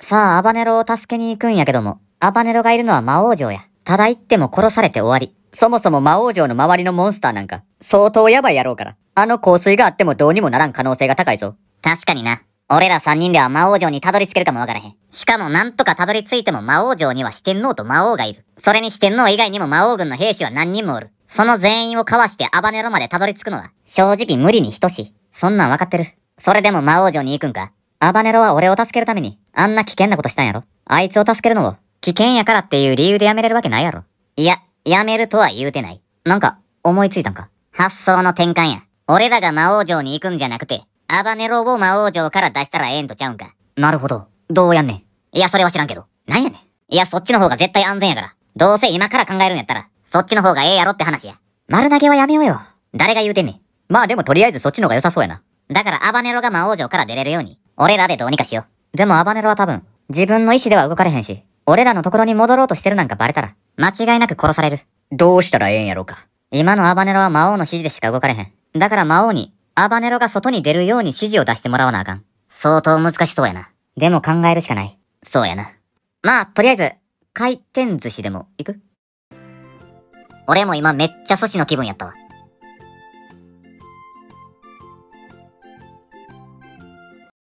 さあ、アバネロを助けに行くんやけども、アバネロがいるのは魔王城や。ただ行っても殺されて終わり。そもそも魔王城の周りのモンスターなんか、相当やばいやろうから。あの香水があってもどうにもならん可能性が高いぞ。確かにな。俺ら三人では魔王城にたどり着けるかもわからへん。しかもなんとかたどり着いても魔王城には四天王と魔王がいる。それに四天王以外にも魔王軍の兵士は何人もおる。その全員をかわしてアバネロまでたどり着くのは、正直無理に等しい。そんなんわかってる。それでも魔王城に行くんかアバネロは俺を助けるために、あんな危険なことしたんやろ。あいつを助けるのを、危険やからっていう理由でやめれるわけないやろ。いや、やめるとは言うてない。なんか、思いついたんか。発想の転換や。俺らが魔王城に行くんじゃなくて、アバネロを魔王城から出したらええんとちゃうんか。なるほど。どうやんねん。いや、それは知らんけど。なんやねん。いや、そっちの方が絶対安全やから。どうせ今から考えるんやったら、そっちの方がええやろって話や。丸投げはやめようよ。誰が言うてんねん。まあでもとりあえずそっちの方が良さそうやな。だからアバネロが魔王城から出れるように、俺らでどうにかしよう。でもアバネロは多分、自分の意思では動かれへんし、俺らのところに戻ろうとしてるなんかバレたら、間違いなく殺される。どうしたらええんやろか。今のアバネロは魔王の指示でしか動かれへん。だから魔王に、アバネロが外に出るように指示を出してもらわなあかん。相当難しそうやな。でも考えるしかない。そうやな。まあ、とりあえず、回転寿司でも行く俺も今めっちゃ寿司の気分やったわ。